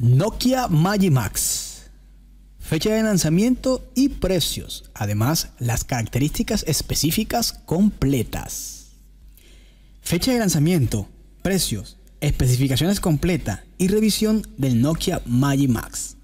Nokia Magimax. Fecha de lanzamiento y precios. Además, las características específicas completas. Fecha de lanzamiento, precios, especificaciones completa y revisión del Nokia Magimax.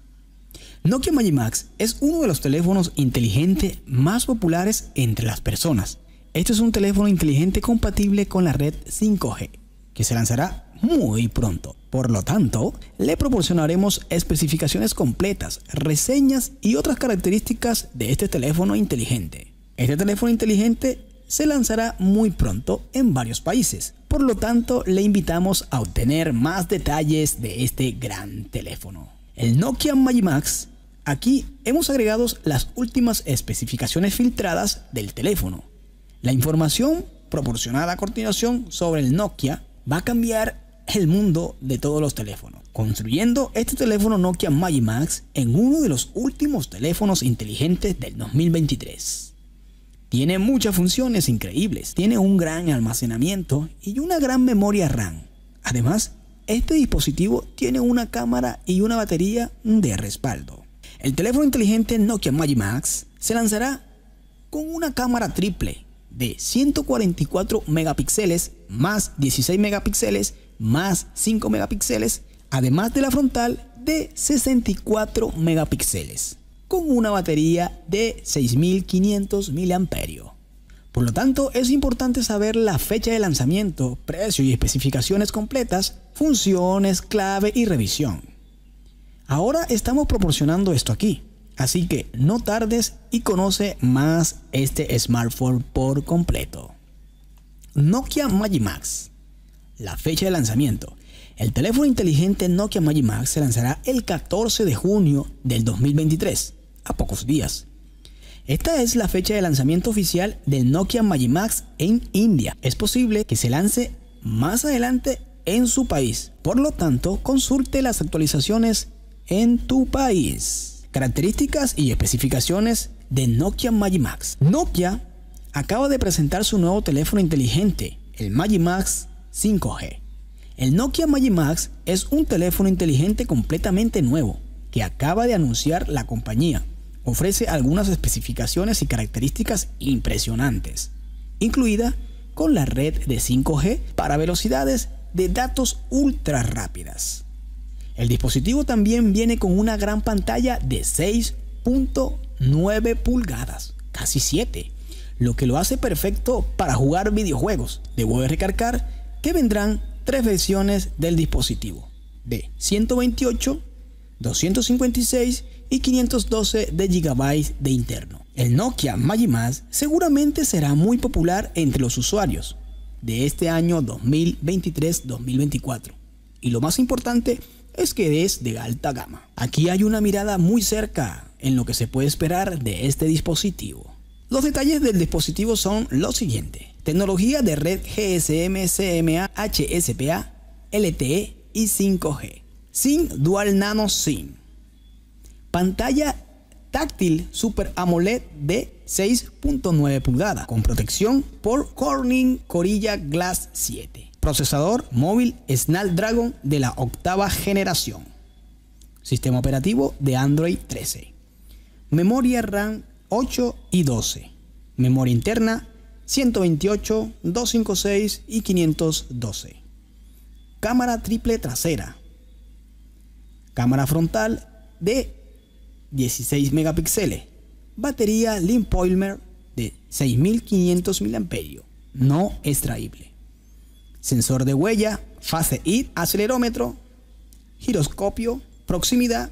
Nokia Magimax es uno de los teléfonos inteligentes más populares entre las personas. Este es un teléfono inteligente compatible con la red 5G, que se lanzará muy pronto. Por lo tanto, le proporcionaremos especificaciones completas, reseñas y otras características de este teléfono inteligente. Este teléfono inteligente se lanzará muy pronto en varios países. Por lo tanto, le invitamos a obtener más detalles de este gran teléfono. El Nokia Magimax, aquí hemos agregado las últimas especificaciones filtradas del teléfono. La información proporcionada a continuación sobre el Nokia va a cambiar el mundo de todos los teléfonos, construyendo este teléfono Nokia Max en uno de los últimos teléfonos inteligentes del 2023. Tiene muchas funciones increíbles, tiene un gran almacenamiento y una gran memoria RAM. Además, este dispositivo tiene una cámara y una batería de respaldo. El teléfono inteligente Nokia Max se lanzará con una cámara triple de 144 megapíxeles más 16 megapíxeles más 5 megapíxeles, además de la frontal de 64 megapíxeles, con una batería de 6500 mAh. Por lo tanto, es importante saber la fecha de lanzamiento, precio y especificaciones completas, funciones, clave y revisión. Ahora estamos proporcionando esto aquí, así que no tardes y conoce más este smartphone por completo. Nokia Magimax la fecha de lanzamiento. El teléfono inteligente Nokia Magimax se lanzará el 14 de junio del 2023, a pocos días. Esta es la fecha de lanzamiento oficial del Nokia Magimax en India. Es posible que se lance más adelante en su país. Por lo tanto, consulte las actualizaciones en tu país. Características y especificaciones de Nokia Magimax Nokia acaba de presentar su nuevo teléfono inteligente, el Magimax. 5G. El Nokia Magimax es un teléfono inteligente completamente nuevo que acaba de anunciar la compañía. Ofrece algunas especificaciones y características impresionantes, incluida con la red de 5G para velocidades de datos ultra rápidas. El dispositivo también viene con una gran pantalla de 6.9 pulgadas, casi 7, lo que lo hace perfecto para jugar videojuegos. Debo recargar que vendrán tres versiones del dispositivo, de 128, 256 y 512 de GB de interno. El Nokia más seguramente será muy popular entre los usuarios de este año 2023-2024. Y lo más importante es que es de alta gama. Aquí hay una mirada muy cerca en lo que se puede esperar de este dispositivo. Los detalles del dispositivo son los siguientes tecnología de red GSM, CMA, HSPA, LTE y 5G. SIM Dual Nano SIM. Pantalla táctil Super AMOLED de 6.9 pulgadas con protección por Corning Corilla Glass 7. Procesador móvil Snapdragon de la octava generación. Sistema operativo de Android 13. Memoria RAM 8 y 12. Memoria interna 128, 256 y 512. Cámara triple trasera. Cámara frontal de 16 megapíxeles. Batería Limpoilmer de 6500 mAh, no extraíble. Sensor de huella, fase ID acelerómetro, giroscopio, proximidad,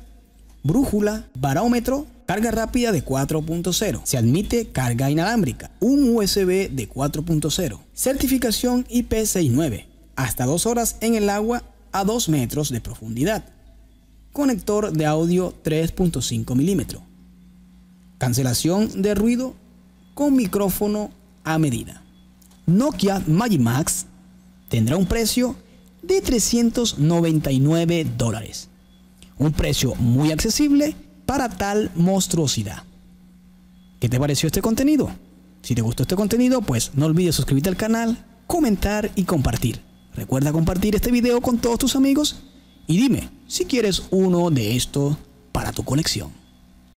brújula, barómetro, carga rápida de 4.0, se admite carga inalámbrica, un USB de 4.0, certificación IP69, hasta 2 horas en el agua a 2 metros de profundidad, conector de audio 3.5 milímetros, cancelación de ruido con micrófono a medida. Nokia Magimax tendrá un precio de 399 dólares. Un precio muy accesible para tal monstruosidad. ¿Qué te pareció este contenido? Si te gustó este contenido, pues no olvides suscribirte al canal, comentar y compartir. Recuerda compartir este video con todos tus amigos y dime si quieres uno de estos para tu colección.